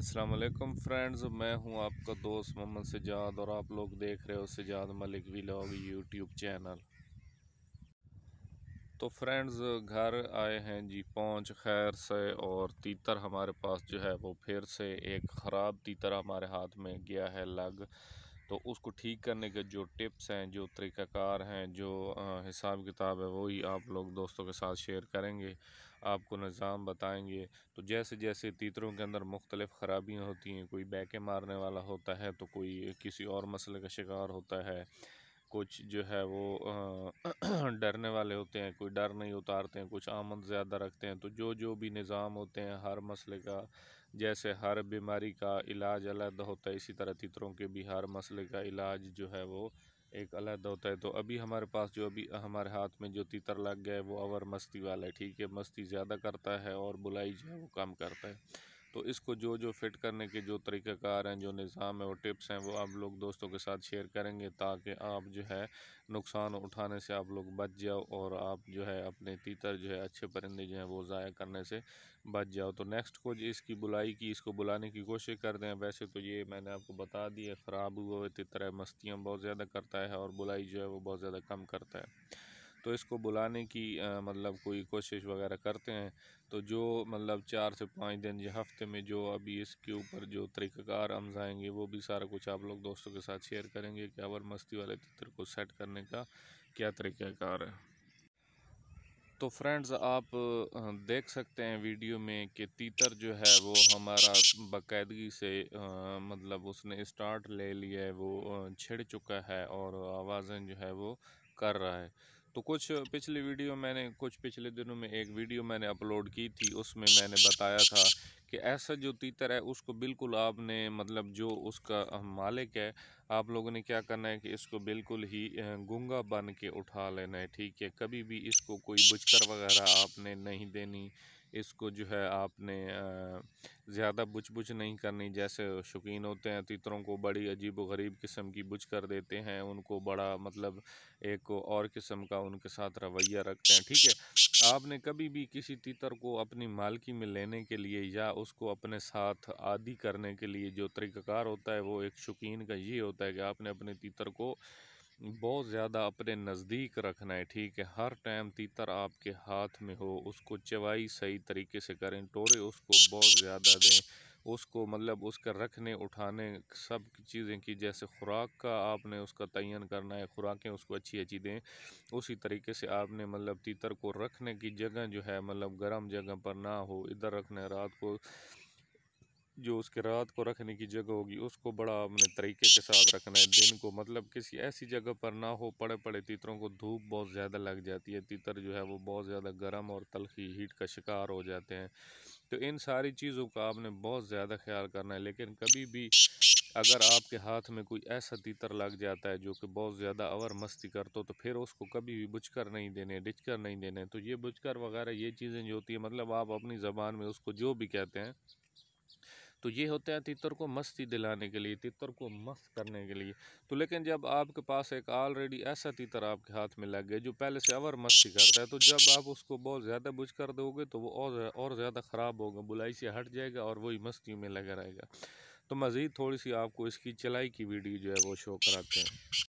Aslam friends मैं हूं आपका दोस्त मोहम्मद सजाद और आप लोग देख रहे हो Sajjad Malik vlog YouTube channel तो फ्रेंड्स घर आए हैं जी पहुंच खैर से और तीतर हमारे पास जो है वो फिर से एक ख़राब तीतर हमारे हाथ में गया है लग तो उसको ठीक करने के जो टिप्स हैं जो तरीक़ाकार हैं जो हिसाब किताब है वही आप लोग दोस्तों के साथ शेयर करेंगे आपको निज़ाम बताएंगे तो जैसे जैसे तीतरों के अंदर मुख्तलिफ़ ख़राबियाँ होती हैं कोई बैके मारने वाला होता है तो कोई किसी और मसले का शिकार होता है कुछ जो है वो डरने वाले होते हैं कोई डर नहीं उतारते हैं कुछ आमद ज़्यादा रखते हैं तो जो जो भी निज़ाम होते हैं हर मसले का जैसे हर बीमारी का इलाज अलग होता है इसी तरह तितरों के भी हर मसले का इलाज जो है वो एक अलग होता है तो अभी हमारे पास जो अभी हमारे हाथ में जो तितर लग गया है वो अवर मस्ती वाला है ठीक है मस्ती ज़्यादा करता है और बुलाई जो है वो कम करता है तो इसको जो जो फिट करने के जो तरीक़ाकार हैं जो निज़ाम है वो टिप्स हैं वो आप लोग दोस्तों के साथ शेयर करेंगे ताकि आप जो है नुकसान उठाने से आप लोग बच जाओ और आप जो है अपने तीतर जो है अच्छे परिंदे जो हैं वो ज़ाया करने से बच जाओ तो नेक्स्ट को जो इसकी बुलाई की इसको बुलाने की कोशिश कर हैं वैसे तो ये मैंने आपको बता दिया ख़राब हुआ हुए तीतर है मस्तियाँ बहुत ज़्यादा करता है और बुलाई जो है वो बहुत ज़्यादा कम करता है तो इसको बुलाने की मतलब कोई कोशिश वगैरह करते हैं तो जो मतलब चार से पाँच दिन या हफ्ते में जो अभी इसके ऊपर जो तरीक़ाकार अम्स आएंगे वो भी सारा कुछ आप लोग दोस्तों के साथ शेयर करेंगे कि अवर मस्ती वाले चित्र को सेट करने का क्या तरीक़ाकार है तो फ्रेंड्स आप देख सकते हैं वीडियो में कि तीतर जो है वो हमारा बाकायदगी से आ, मतलब उसने स्टार्ट ले लिया है वो छिड़ चुका है और आवाज़ें जो है वो कर रहा है तो कुछ पिछली वीडियो मैंने कुछ पिछले दिनों में एक वीडियो मैंने अपलोड की थी उसमें मैंने बताया था कि ऐसा जो तीतर है उसको बिल्कुल आपने मतलब जो उसका मालिक है आप लोगों ने क्या करना है कि इसको बिल्कुल ही गुंगा बन के उठा लेना है ठीक है कभी भी इसको कोई बुचकर वगैरह आपने नहीं देनी इसको जो है आपने ज़्यादा बुझ बुझ नहीं करनी जैसे शौकीन होते हैं तितरों को बड़ी अजीब व गरीब किस्म की बुछ कर देते हैं उनको बड़ा मतलब एक और किस्म का उनके साथ रवैया रखते हैं ठीक है आपने कभी भी किसी तितर को अपनी मालकी में लेने के लिए या उसको अपने साथ आदि करने के लिए जो तरीक़ाकार होता है वो एक शौकीन का ये होता है कि आपने अपने तीतर को बहुत ज़्यादा अपने नज़दीक रखना है ठीक है हर टाइम तीतर आपके हाथ में हो उसको चवाई सही तरीके से करें टोरे उसको बहुत ज़्यादा दें उसको मतलब उसका रखने उठाने सब चीज़ें की जैसे खुराक का आपने उसका तयन करना है खुराकें उसको अच्छी अच्छी दें उसी तरीके से आपने मतलब तीतर को रखने की जगह जो है मतलब गर्म जगह पर ना हो इधर रखना रात को जो उसके रात को रखने की जगह होगी उसको बड़ा अपने तरीके के साथ रखना है दिन को मतलब किसी ऐसी जगह पर ना हो पड़े पड़े तीतरों को धूप बहुत ज़्यादा लग जाती है तीतर जो है वो बहुत ज़्यादा गर्म और तलखी हीट का शिकार हो जाते हैं तो इन सारी चीज़ों का आपने बहुत ज़्यादा ख्याल करना है लेकिन कभी भी अगर आपके हाथ में कोई ऐसा तीतर लग जाता है जो कि बहुत ज़्यादा अवर मस्ती कर तो फिर उसको कभी भी बुझकर नहीं देने डिचकर नहीं देने तो ये बुझकर वगैरह ये चीज़ें जो होती है मतलब आप अपनी ज़बान में उसको जो भी कहते हैं तो ये होता है तितर को मस्ती दिलाने के लिए तितर को मस्त करने के लिए तो लेकिन जब आपके पास एक ऑलरेडी ऐसा तितर आपके हाथ में लग गया जो पहले से अवर मस्ती करता है तो जब आप उसको बहुत ज़्यादा बुझ कर दोगे तो वो और और ज़्यादा ख़राब होगा बुलाई से हट जाएगा और वही मस्ती में लगा रहेगा तो मज़ीद थोड़ी सी आपको इसकी चलाई की वीडियो जो है वो शो कराते हैं